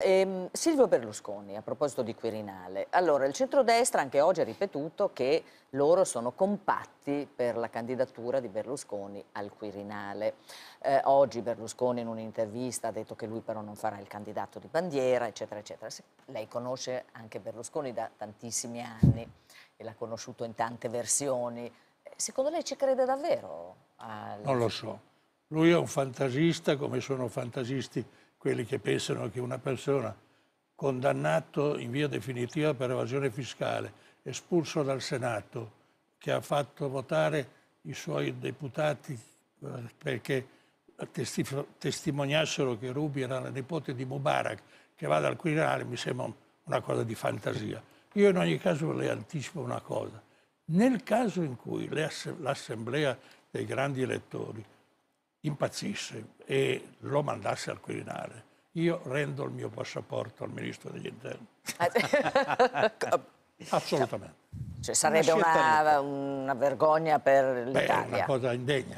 Ehm, Silvio Berlusconi, a proposito di Quirinale, allora il centrodestra anche oggi ha ripetuto che loro sono compatti per la candidatura di Berlusconi al Quirinale. Eh, oggi Berlusconi in un'intervista ha detto che lui però non farà il candidato di bandiera, eccetera, eccetera. Se lei conosce anche Berlusconi da tantissimi anni e l'ha conosciuto in tante versioni. Eh, secondo lei ci crede davvero? Al... Non lo so. Lui è un fantasista come sono fantasisti quelli che pensano che una persona condannato in via definitiva per evasione fiscale, espulso dal Senato, che ha fatto votare i suoi deputati eh, perché testimoniassero che Rubi era la nipote di Mubarak, che va dal Quirinale, mi sembra una cosa di fantasia. Io in ogni caso le anticipo una cosa. Nel caso in cui l'Assemblea dei grandi elettori impazzisse e lo mandasse al Quirinale, io rendo il mio passaporto al Ministro degli Interni. Assolutamente. Cioè, sarebbe una, una, una vergogna per l'Italia. È una cosa indegna.